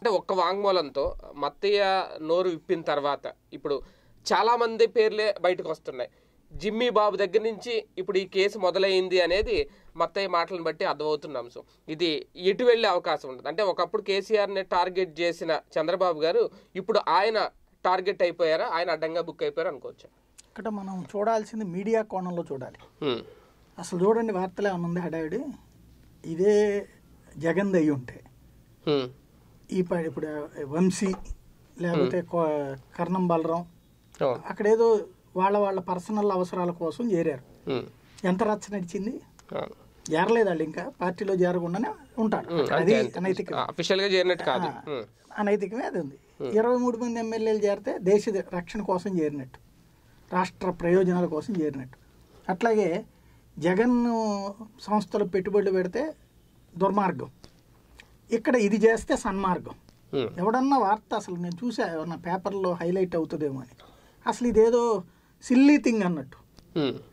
అంటే ఒక్క వాంగ్మూలంతో మత్తయ్య నోరు విప్పిన తర్వాత ఇప్పుడు చాలామంది పేర్లే బయటకు వస్తున్నాయి జిమ్మీ బాబు దగ్గర నుంచి ఇప్పుడు ఈ కేసు మొదలైంది అనేది మత్తయ్య మాటలను బట్టి అర్థమవుతున్న అంశం ఇది ఎటు వెళ్ళే అవకాశం ఉంటుంది అంటే ఒకప్పుడు కేసీఆర్ని టార్గెట్ చేసిన చంద్రబాబు గారు ఇప్పుడు ఆయన టార్గెట్ అయిపోయారా ఆయన అడ్డంగా బుక్ అయిపోయారు అనుకోవచ్చు ఇక్కడ మనం చూడాల్సింది మీడియా కోణంలో చూడాలి అసలు చూడండి వార్తలే ఉంది హడావిడి ఇదే జగన్ దయ్యి ఉంటే ఈ పాడు ఇప్పుడు వంశీ లేకపోతే కర్ణం బలరాం అక్కడ ఏదో వాళ్ళ వాళ్ళ పర్సనల్ అవసరాల కోసం చేరారు ఎంత రచ్చ నడిచింది చేరలేదు వాళ్ళు ఇంకా పార్టీలో చేరకుండానే ఉంటారు అది అనైతిక కాదు అనైతికమే అది ఉంది ఇరవై మూడు మంది ఎమ్మెల్యేలు చేరితే దేశ రక్షణ కోసం చేరినట్టు రాష్ట్ర ప్రయోజనాల కోసం చేరినట్టు అట్లాగే జగన్ సంస్థలు పెట్టుబడులు పెడితే దుర్మార్గం ఇక్కడ ఇది చేస్తే సన్మార్గం ఎవడన్నా వార్త అసలు నేను చూసా ఏమన్నా పేపర్లో హైలైట్ అవుతుందేమో అని అసలు ఇదేదో సిల్లీ థింగ్ అన్నట్టు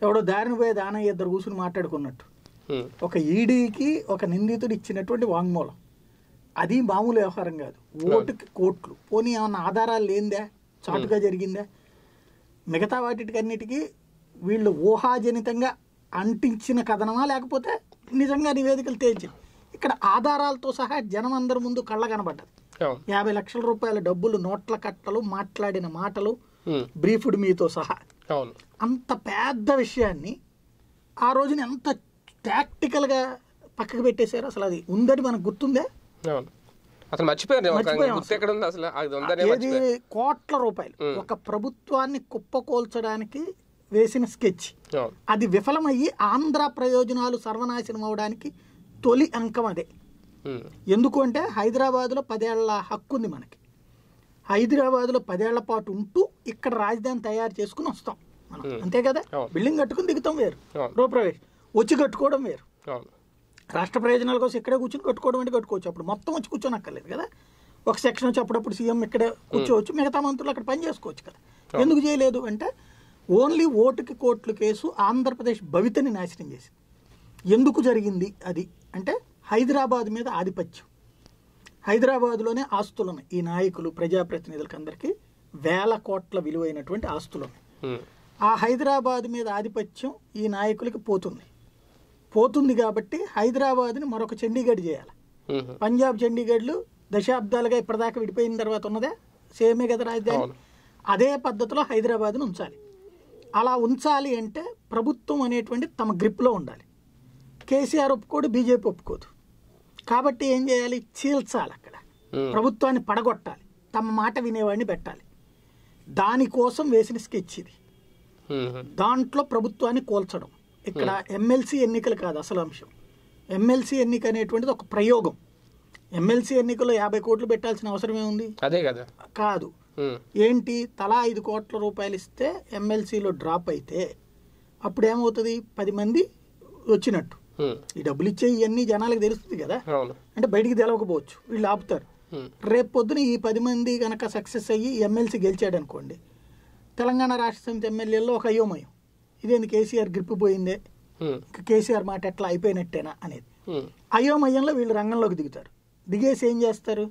ఎవడో దారిని పోయే దానయ్య ఇద్దరు కూర్చుని మాట్లాడుకున్నట్టు ఒక ఈడీకి ఒక నిందితుడు ఇచ్చినటువంటి వాంగ్మూలం అది మామూలు వ్యవహారం కాదు ఓటుకి కోట్లు పోనీ ఏమన్నా ఆధారాలు లేందే చాటుగా జరిగిందా మిగతా వాటికన్నిటికీ వీళ్ళు ఊహాజనితంగా అంటించిన కథనమా లేకపోతే నిజంగా నివేదికలు తేల్చారు ఇక్కడ ఆధారాలతో సహా జనం అందరి ముందు కళ్ళ కనబడ్డది యాభై లక్షల రూపాయల డబ్బులు నోట్ల కట్టలు మాట్లాడిన మాటలు బ్రీఫ్డ్ మీతో సహా అంత పెద్ద విషయాన్ని ఆ రోజున ఎంత ప్రాక్టికల్ గా పక్కకు పెట్టేశారు అసలు అది ఉందని మనకు గుర్తుందే అసలు మర్చిపోయారు కోట్ల రూపాయలు ఒక ప్రభుత్వాన్ని కుప్పకోల్చడానికి వేసిన స్కెచ్ అది విఫలమయ్యి ఆంధ్ర ప్రయోజనాలు సర్వనాశనం అవడానికి తొలి అంకం అదే ఎందుకు అంటే హైదరాబాద్లో పదేళ్ల హక్కు ఉంది మనకి హైదరాబాద్లో పదేళ్ల పాటు ఉంటూ ఇక్కడ రాజధాని తయారు చేసుకుని వస్తాం మనం అంతే కదా బిల్డింగ్ కట్టుకుని దిగుతాం వేరు గృహప్రవేశం వచ్చి కట్టుకోవడం వేరు రాష్ట్ర ప్రయోజనాల కోసం ఇక్కడే కూర్చొని కట్టుకోవడం అంటే కట్టుకోవచ్చు అప్పుడు మొత్తం వచ్చి అక్కర్లేదు కదా ఒక సెక్షన్ వచ్చి అప్పుడప్పుడు సీఎం ఇక్కడే కూర్చోవచ్చు మిగతా మంత్రులు అక్కడ పని చేసుకోవచ్చు కదా ఎందుకు చేయలేదు అంటే ఓన్లీ ఓటుకి కోట్లు కేసు ఆంధ్రప్రదేశ్ భవితని నాశనం చేసింది ఎందుకు జరిగింది అది అంటే హైదరాబాద్ మీద ఆధిపత్యం హైదరాబాద్లోనే ఉన్నాయి ఈ నాయకులు ప్రజాప్రతినిధులకి అందరికీ వేల కోట్ల విలువైనటువంటి ఆస్తులు ఆ హైదరాబాద్ మీద ఆధిపత్యం ఈ నాయకులకి పోతుంది పోతుంది కాబట్టి హైదరాబాద్ని మరొక చండీగఢ్ చేయాలి పంజాబ్ చండీగఢ్లు దశాబ్దాలుగా ఇప్పటిదాకా విడిపోయిన తర్వాత ఉన్నదే సేమే కదా రాజధాని అదే పద్ధతిలో హైదరాబాద్ను ఉంచాలి అలా ఉంచాలి అంటే ప్రభుత్వం అనేటువంటి తమ గ్రిప్లో ఉండాలి కేసీఆర్ ఒప్పుకోడు బీజేపీ ఒప్పుకోదు కాబట్టి ఏం చేయాలి చీల్చాలి అక్కడ hmm. ప్రభుత్వాన్ని పడగొట్టాలి తమ మాట వినేవాడిని పెట్టాలి దానికోసం వేసిన స్కెచ్ ఇది hmm. దాంట్లో ప్రభుత్వాన్ని కోల్చడం ఇక్కడ hmm. ఎమ్మెల్సీ ఎన్నికలు కాదు అసలు అంశం ఎమ్మెల్సీ ఎన్నిక అనేటువంటిది ఒక ప్రయోగం ఎమ్మెల్సీ ఎన్నికల్లో యాభై కోట్లు పెట్టాల్సిన అవసరమే ఉంది అదే కదా కాదు ఏంటి తలా ఐదు కోట్ల రూపాయలు ఇస్తే ఎమ్మెల్సీలో డ్రాప్ అయితే అప్పుడు ఏమవుతుంది పది మంది వచ్చినట్టు ఈ డబ్బులు ఇచ్చే ఇవన్నీ జనాలకు తెలుస్తుంది కదా అంటే బయటికి తెలవకపోవచ్చు వీళ్ళు ఆపుతారు రేపు పొద్దున ఈ పది మంది కనుక సక్సెస్ అయ్యి ఎమ్మెల్సీ గెలిచాడు అనుకోండి తెలంగాణ రాష్ట్ర సమితి ఎమ్మెల్యేలో ఒక అయోమయం ఇదేంది కేసీఆర్ గ్రిప్ పోయిందే ఇంకా కేసీఆర్ మాట ఎట్లా అయిపోయినట్టేనా అనేది అయోమయంలో వీళ్ళు రంగంలోకి దిగుతారు దిగేసి ఏం చేస్తారు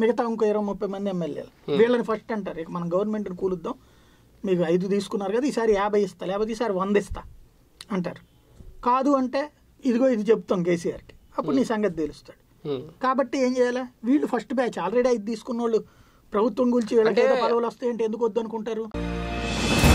మిగతా ఇంకో ఇరవై ముప్పై మంది ఎమ్మెల్యేలు వీళ్ళని ఫస్ట్ అంటారు ఇక మనం గవర్నమెంట్ని కూలుద్దాం మీకు ఐదు తీసుకున్నారు కదా ఈసారి యాభై ఇస్తా లేకపోతే ఈసారి వంద ఇస్తా అంటారు కాదు అంటే ఇదిగో ఇది చెప్తాం కేసీఆర్కి అప్పుడు నీ సంగతి తెలుస్తాడు కాబట్టి ఏం చేయాలి వీళ్ళు ఫస్ట్ బ్యాచ్ ఆల్రెడీ అయితే తీసుకున్న వాళ్ళు ప్రభుత్వం గురించి వీళ్ళకి పదవులు వస్తాయంటే ఎందుకు వద్దు అనుకుంటారు